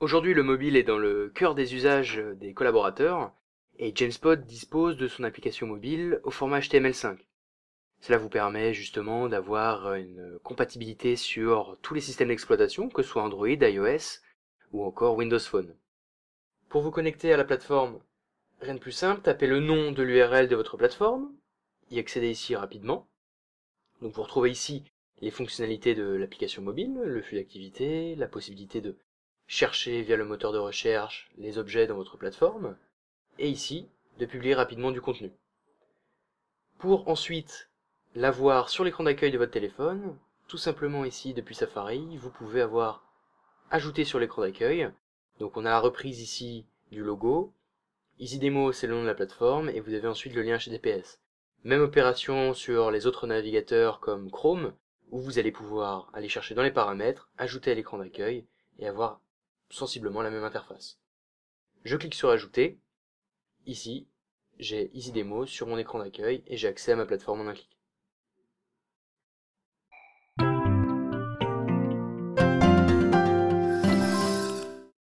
Aujourd'hui, le mobile est dans le cœur des usages des collaborateurs et Jamespot dispose de son application mobile au format HTML5. Cela vous permet justement d'avoir une compatibilité sur tous les systèmes d'exploitation, que ce soit Android, iOS ou encore Windows Phone. Pour vous connecter à la plateforme, rien de plus simple, tapez le nom de l'URL de votre plateforme, y accédez ici rapidement. Donc vous retrouvez ici les fonctionnalités de l'application mobile, le flux d'activité, la possibilité de chercher via le moteur de recherche les objets dans votre plateforme, et ici, de publier rapidement du contenu. Pour ensuite l'avoir sur l'écran d'accueil de votre téléphone, tout simplement ici depuis Safari, vous pouvez avoir ajouté sur l'écran d'accueil. Donc on a la reprise ici du logo. EasyDemo, c'est le nom de la plateforme, et vous avez ensuite le lien chez DPS. Même opération sur les autres navigateurs comme Chrome, où vous allez pouvoir aller chercher dans les paramètres, ajouter à l'écran d'accueil, et avoir sensiblement la même interface. Je clique sur Ajouter. Ici, j'ai ici des sur mon écran d'accueil et j'ai accès à ma plateforme en un clic.